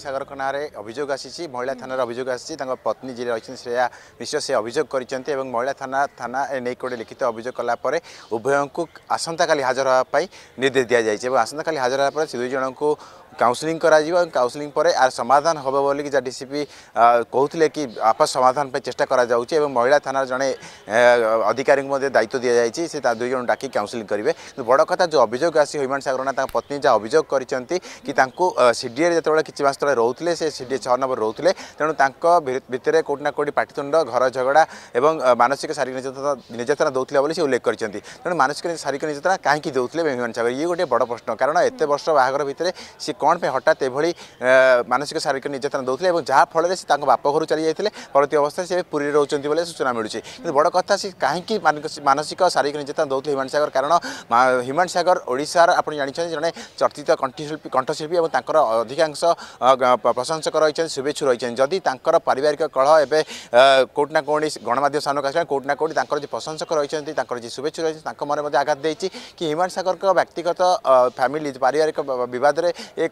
ସାଗର ଖଣାରେ ଅଭିଯୋଗ ଆସିଛି ମହିଳା ଥାନାରେ ଅଭିଯୋଗ ଆସିଛି ତାଙ୍କ ପତ୍ନୀ ଯିଏ ରହିଛନ୍ତି ଶ୍ରେୟା ମିଶ୍ର ସେ ଅଭିଯୋଗ କରିଛନ୍ତି ଏବଂ ମହିଳା ଥାନା ଥାନା ନେଇ ଗୋଟେ ଲିଖିତ ଅଭିଯୋଗ କଲାପରେ ଉଭୟଙ୍କୁ ଆସନ୍ତାକାଲି ହାଜର ହେବା ପାଇଁ ନିର୍ଦ୍ଦେଶ ଦିଆଯାଇଛି ଏବଂ ଆସନ୍ତାକାଲି ହାଜର ହେବା ପରେ ସେ ଦୁଇ ଜଣଙ୍କୁ কাউন্সেলিং করা কাউন্সেলিং পরে আর সমাধান হবে বলি যা ডিসিপি কৌলে কি আপস সমাধান চেষ্টা করা যাচ্ছে এবং মহিলা থানার জন অধিকারী দায়িত্ব দিয়ে যাই সে তা দুইজন ডাকি কাউন্সেলিং করবে বড় কথা যে অভিযোগ আসি হৈমান সাগরনা তা পত্নী যা অভিযোগ করেছেন কি তাঁর সিডিএ যেতবে কিছু মাস তোলে রোলে সে সিডিএ ছ নম্বর রোলে তেমন তাঁর ভিতরে কোটি না কোটি পাটিতুণ্ড ঘর ঝগড়া এবং মানসিক শারীরিক নির্যাতনা নির্যাতনা দেওয়া বলে সে উল্লেখ করেছেন তেমন মানসিক শারীরিক নির্যাতনা কাহি দেওয়া হৈমান সাগর ইয়ে গোটে বড় প্রশ্ন কারণ এত বর্ষ বাহর ভিতরে সে कमपाई हटात एभरि मानसिक शारीरिक निर्यातना दोलाउँदै जहाँफल बाप चली चाहिँ पवर्ती अवस्था पुरीले रोज्छ बोले सूचना कि बड कथा काहीँक मानसिक शारीरिक निर्यातना दोमानसगर कारण ह्युमा सगर ओडार आा जन चर्चित कन्ठशिल्पी कण्ठिल्पी तर अधिकांश प्रशंसक रहिले शुभेच्छु रहिले जिङ्गर पारिवारिक कल एउटा कोही गणमा के को प्रशंसक रि शुभेच्छु र म आघात ह्युमान सगरको व्यक्तिगत फ्यमि पारिवारिक विवादले एक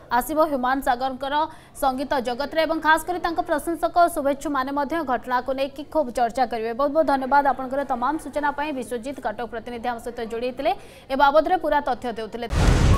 ଆସିବ ହ୍ୟୁମାନ ସାଗରଙ୍କର ସଙ୍ଗୀତ ଜଗତରେ ଏବଂ ଖାସ୍ କରି ତାଙ୍କ ପ୍ରଶଂସକ ଶୁଭେଚ୍ଛୁମାନେ ମଧ୍ୟ ଘଟଣାକୁ ନେଇକି ଖୁବ୍ ଚର୍ଚ୍ଚା କରିବେ ବହୁତ ବହୁତ ଧନ୍ୟବାଦ ଆପଣଙ୍କର ତମାମ ସୂଚନା ପାଇଁ ବିଶ୍ୱଜିତ କଟକ ପ୍ରତିନିଧି ଆମ ସହିତ ଯୋଡ଼ି ହୋଇଥିଲେ ଏ ବାବଦରେ ପୁରା ତଥ୍ୟ ଦେଉଥିଲେ